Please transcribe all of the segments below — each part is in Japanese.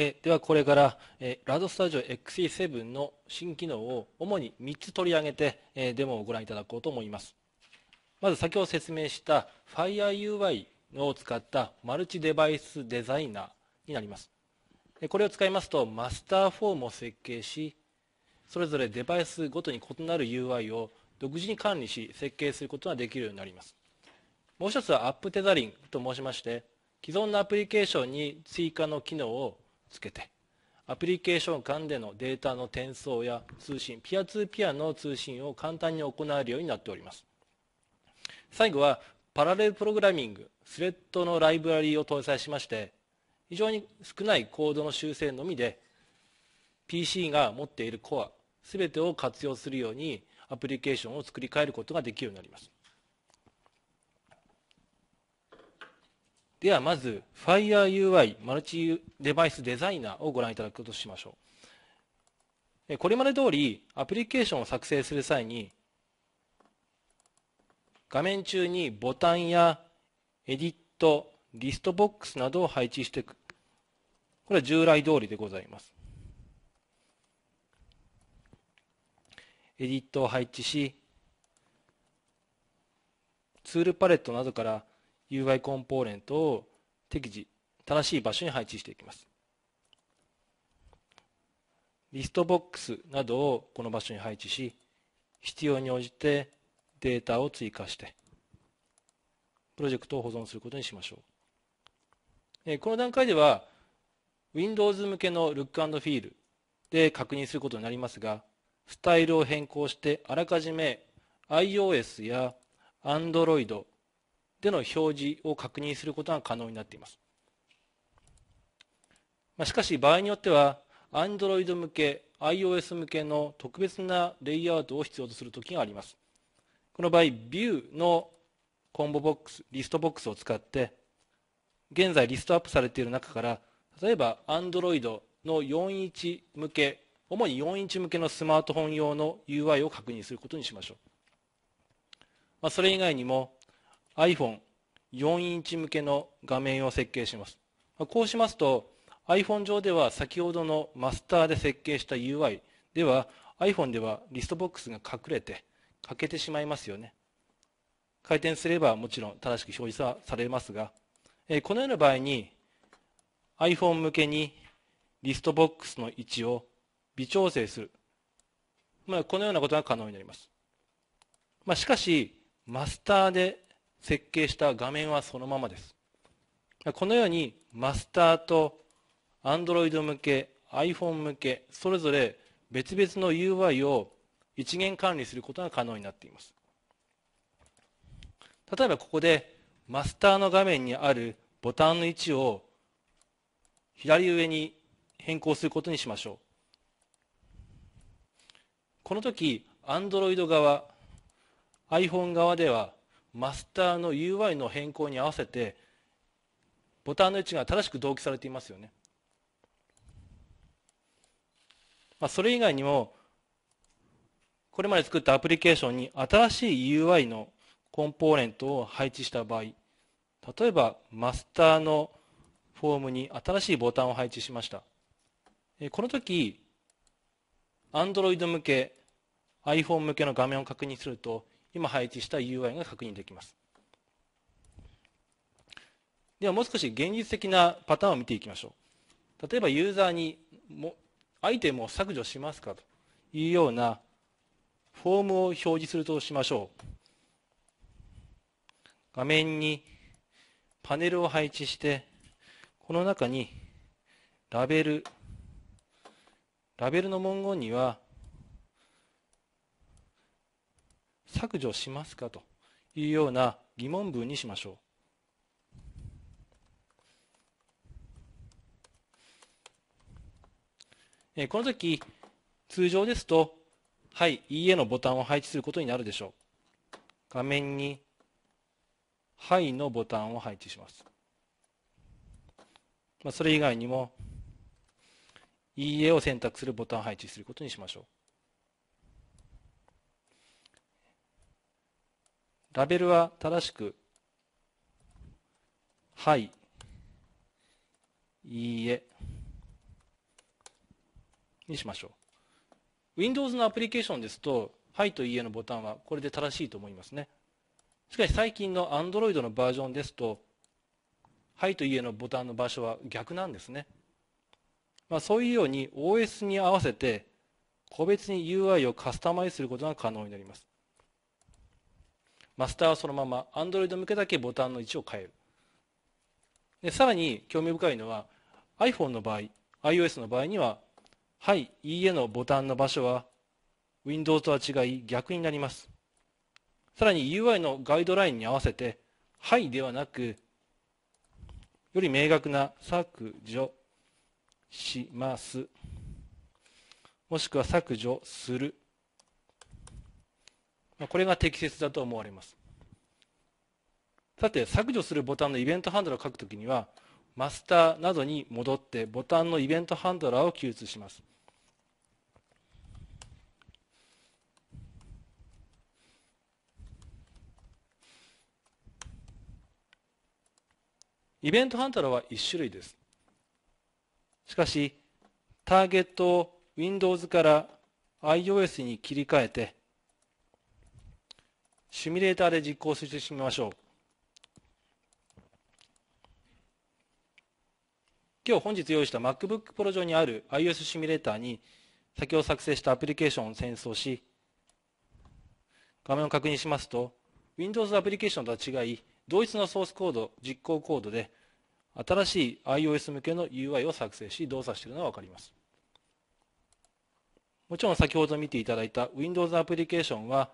えではこれから、えー、ラドスタジオ XE7 の新機能を主に3つ取り上げて、えー、デモをご覧いただこうと思いますまず先ほど説明した FireUI を使ったマルチデバイスデザイナーになりますこれを使いますとマスターフォームを設計しそれぞれデバイスごとに異なる UI を独自に管理し設計することができるようになりますもう一つはアップテザリングと申しまして既存のアプリケーションに追加の機能をつけてアプリケーション間でのデータの転送や通信ピアツーピアの通信を簡単に行えるようになっております最後はパラレルプログラミングスレッドのライブラリーを搭載しまして非常に少ないコードの修正のみで PC が持っているコア全てを活用するようにアプリケーションを作り変えることができるようになりますではまず FireUI マルチデバイスデザイナーをご覧いただくとしましょうこれまで通りアプリケーションを作成する際に画面中にボタンやエディットリストボックスなどを配置していくこれは従来通りでございますエディットを配置しツールパレットなどから UI コンポーネントを適時、正しい場所に配置していきます。リストボックスなどをこの場所に配置し、必要に応じてデータを追加して、プロジェクトを保存することにしましょう。この段階では、Windows 向けの Look Feel で確認することになりますが、スタイルを変更して、あらかじめ iOS や Android、での表示を確認することが可能になっています。まあ、しかし場合によっては Android 向け、iOS 向けの特別なレイアウトを必要とするときがあります。この場合、View のコンボボックス、リストボックスを使って、現在リストアップされている中から、例えば Android の4インチ向け、主に4インチ向けのスマートフォン用の UI を確認することにしましょう。まあ、それ以外にも、iPhone4 インチ向けの画面を設計します。こうしますと iPhone 上では先ほどのマスターで設計した UI では iPhone ではリストボックスが隠れて欠けてしまいますよね。回転すればもちろん正しく表示はされますが、このような場合に iPhone 向けにリストボックスの位置を微調整する。まこのようなことが可能になります。まあ、しかし、マスターで設計した画面はそのままですこのようにマスターと Android 向け iPhone 向けそれぞれ別々の UI を一元管理することが可能になっています例えばここでマスターの画面にあるボタンの位置を左上に変更することにしましょうこの時 Android 側 iPhone 側ではマスターの UI の変更に合わせてボタンの位置が正しく同期されていますよね、まあ、それ以外にもこれまで作ったアプリケーションに新しい UI のコンポーネントを配置した場合例えばマスターのフォームに新しいボタンを配置しましたこの時 Android 向け iPhone 向けの画面を確認すると今配置した UI が確認できます。ではもう少し現実的なパターンを見ていきましょう。例えばユーザーにもアイテムを削除しますかというようなフォームを表示するとしましょう。画面にパネルを配置して、この中にラベル、ラベルの文言には削除しますかというような疑問文にしましょう。この時通常ですと「はい」「いいえ」のボタンを配置することになるでしょう画面に「はい」のボタンを配置します、まあ、それ以外にも「いいえ」を選択するボタンを配置することにしましょうラベルは正しく、はい、いいえ、にしましょう。Windows のアプリケーションですと、はいといいえのボタンはこれで正しいと思いますね。しかし最近の Android のバージョンですと、はいといいえのボタンの場所は逆なんですね。まあ、そういうように OS に合わせて個別に UI をカスタマイズすることが可能になります。マスターはそのまま Android 向けだけボタンの位置を変えるでさらに興味深いのは iPhone の場合 iOS の場合には「はい」「いいえ」のボタンの場所は Windows とは違い逆になりますさらに UI のガイドラインに合わせて「はい」ではなくより明確な削除しますもしくは削除するまこれが適切だと思われます。さて、削除するボタンのイベントハンドラーを書くときには、マスターなどに戻ってボタンのイベントハンドラーを記述します。イベントハンドラーは1種類です。しかし、ターゲットを Windows から iOS に切り替えて、シミュレーターで実行してみましょう。今日本日用意した MacBook Pro 上にある iOS シミュレーターに先ほど作成したアプリケーションを転送し、画面を確認しますと、Windows アプリケーションとは違い、同一のソースコード、実行コードで、新しい iOS 向けの UI を作成し、動作しているのがわかります。もちろん先ほど見ていただいた Windows アプリケーションは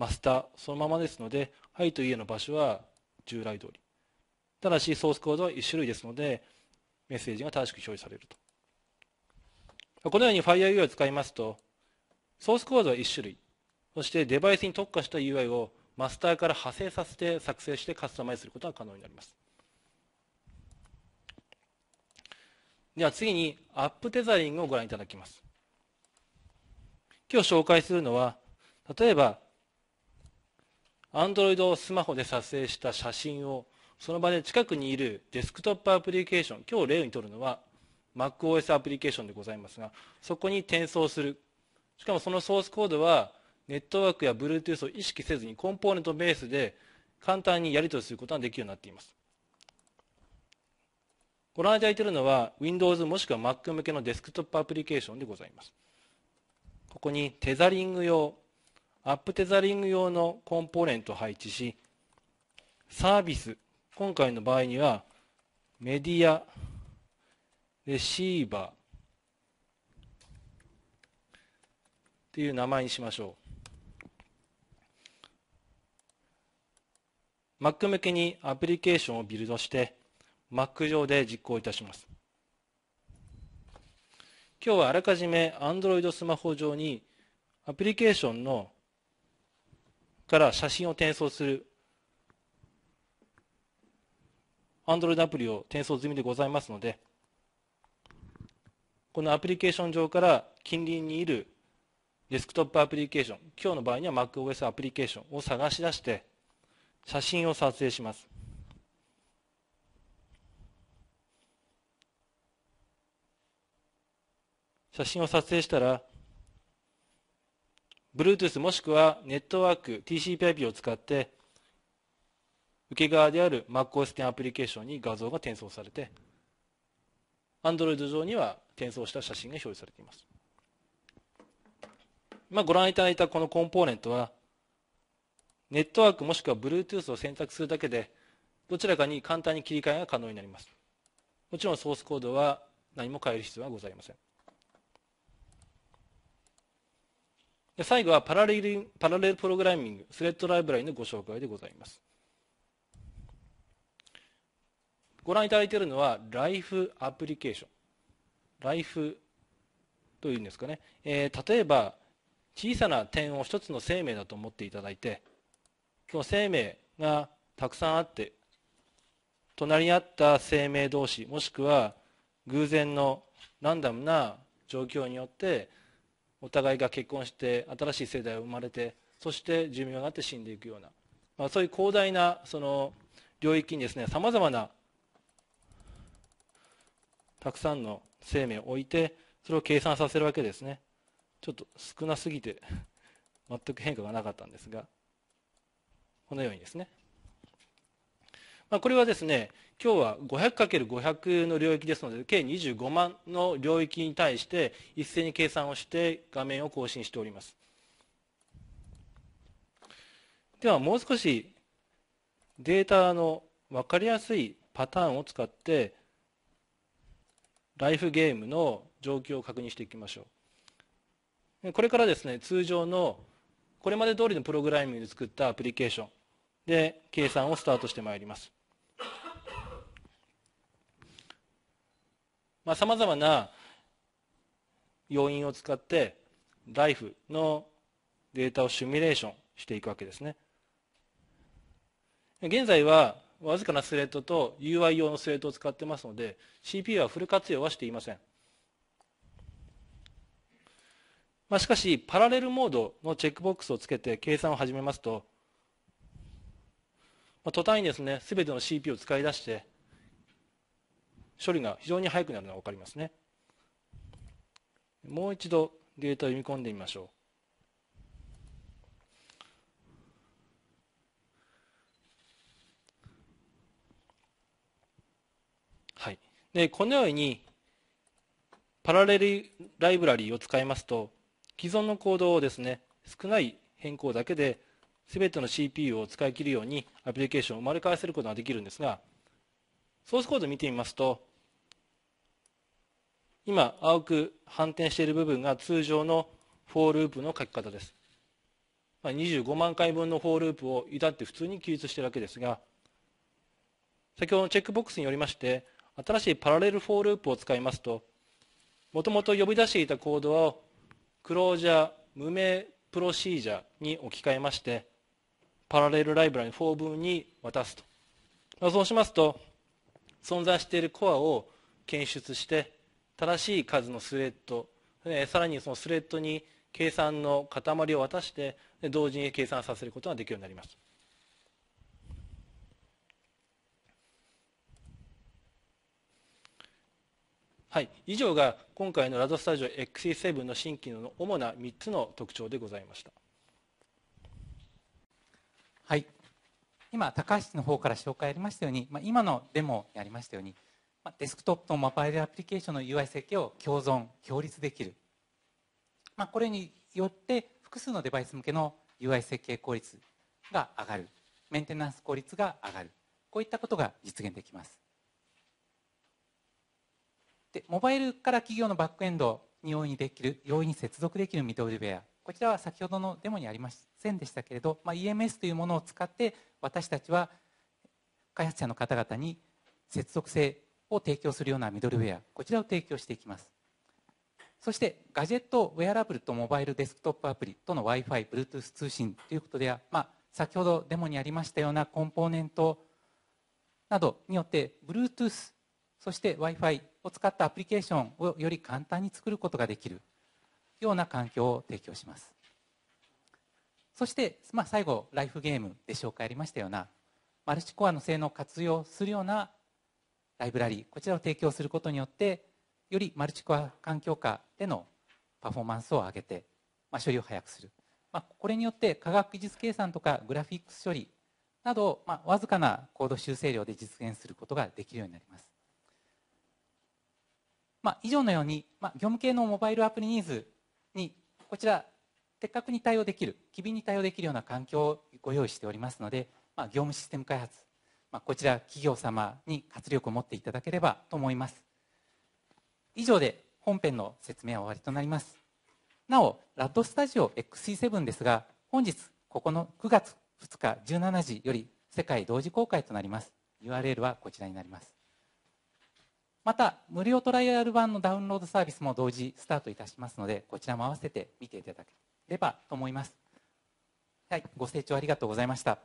マスターそのままですのではい」とえ」の場所は従来通りただしソースコードは1種類ですのでメッセージが正しく表示されるとこのように FireUI を使いますとソースコードは1種類そしてデバイスに特化した UI をマスターから派生させて作成してカスタマイズすることが可能になりますでは次にアップテザリングをご覧いただきます今日紹介するのは例えばアンドロイドをスマホで撮影した写真をその場で近くにいるデスクトップアプリケーション今日例にとるのは MacOS アプリケーションでございますがそこに転送するしかもそのソースコードはネットワークや Bluetooth を意識せずにコンポーネントベースで簡単にやり取りすることができるようになっていますご覧いただいているのは Windows もしくは Mac 向けのデスクトップアプリケーションでございますここにテザリング用アップテザリング用のコンポーネントを配置し、サービス、今回の場合には、メディア、レシーバーっていう名前にしましょう。Mac 向けにアプリケーションをビルドして、Mac 上で実行いたします。今日はあらかじめ Android スマホ上にアプリケーションのから写真を転送する Android アプリを転送済みでございますのでこのアプリケーション上から近隣にいるデスクトップアプリケーション今日の場合には MacOS アプリケーションを探し出して写真を撮影します写真を撮影したら Bluetooth もしくはネットワーク TCPIP を使って受け側である MacOS10 アプリケーションに画像が転送されて Android 上には転送した写真が表示されています、まあ、ご覧いただいたこのコンポーネントはネットワークもしくは Bluetooth を選択するだけでどちらかに簡単に切り替えが可能になりますもちろんソースコードは何も変える必要はございません最後はパラレルパラレルプログラミング、スレッドライブラリのご紹介でございます。ご覧いただいているのは、ライフアプリケーション。ライフというんですかね。えー、例えば、小さな点を一つの生命だと思っていただいて、その生命がたくさんあって、隣り合った生命同士、もしくは偶然のランダムな状況によって、お互いが結婚して新しい世代が生まれてそして寿命があって死んでいくような、まあ、そういう広大なその領域にですねさまざまなたくさんの生命を置いてそれを計算させるわけですねちょっと少なすぎて全く変化がなかったんですがこのようにですねまあ、これはですね今日は 500×500 の領域ですので計25万の領域に対して一斉に計算をして画面を更新しておりますではもう少しデータの分かりやすいパターンを使ってライフゲームの状況を確認していきましょうこれからですね通常のこれまで通りのプログラミングで作ったアプリケーションで計算をスタートしてまいりますまあ、ざまな要因を使ってライフのデータをシミュレーションしていくわけですね現在はわずかなスレッドと UI 用のスレッドを使ってますので CPU はフル活用はしていません、まあ、しかしパラレルモードのチェックボックスをつけて計算を始めますと、まあ、途端にですね全ての CPU を使い出して処理が非常に速くなるのが分かりますねもう一度データを読み込んでみましょうはいでこのようにパラレルライブラリーを使いますと既存のコードをですね少ない変更だけで全ての CPU を使い切るようにアプリケーションを生まれ変わらせることができるんですがソースコードを見てみますと今青く反転している部分が通常のフォーループの書き方です、ま25万回分のフォーループを至って普通に記述しているわけですが先ほどのチェックボックスによりまして新しいパラレルフォーループを使いますともともと呼び出していたコードをクロージャー無名プロシージャーに置き換えましてパラレルライブラリ4分に渡すと、そうしますと存在しているコアを検出して正しい数のスレッド、えさらにそのスレッドに計算の塊を渡して同時に計算させることができるようになりました。はい、以上が今回のラドスタジオ XE7 の新機能の主な3つの特徴でございました。はい、今高橋の方から紹介ありましたように、まあ、今のデモにありましたようにまあ、デスクトップとモバイルアプリケーションの UI 設計を共存、共立できる。まあ、これによって複数のデバイス向けの UI 設計効率が上がる。メンテナンス効率が上がる。こういったことが実現できます。で、モバイルから企業のバックエンドに容易にできる、容易に接続できるミドルウェア。こちらは先ほどのデモにありませんでしたけれど、まあ、EMS というものを使って私たちは開発者の方々に接続性を提供するようなミドルウェアこちらを提供していきますそしてガジェットウェアラブルとモバイルデスクトップアプリとの w i f i Bluetooth 通信ということでは、まあ、先ほどデモにありましたようなコンポーネントなどによって Bluetooth そして w i f i を使ったアプリケーションをより簡単に作ることができるような環境を提供しますそして、まあ、最後ライフゲームで紹介ありましたようなマルチコアの性能を活用するようなライブラリこちらを提供することによってよりマルチコア環境下でのパフォーマンスを上げて、まあ、処理を速くする、まあ、これによって科学技術計算とかグラフィックス処理など、まあ、わずかなコード修正量で実現することができるようになります、まあ、以上のように、まあ、業務系のモバイルアプリニーズにこちら的確に対応できる機敏に対応できるような環境をご用意しておりますので、まあ、業務システム開発まあ、こちら企業様に活力を持っていただければと思います以上で本編の説明は終わりとなりますなおラッドスタジオ XC7 ですが本日ここの9月2日17時より世界同時公開となります URL はこちらになりますまた無料トライアル版のダウンロードサービスも同時スタートいたしますのでこちらも合わせて見ていただければと思いますはい、ご清聴ありがとうございました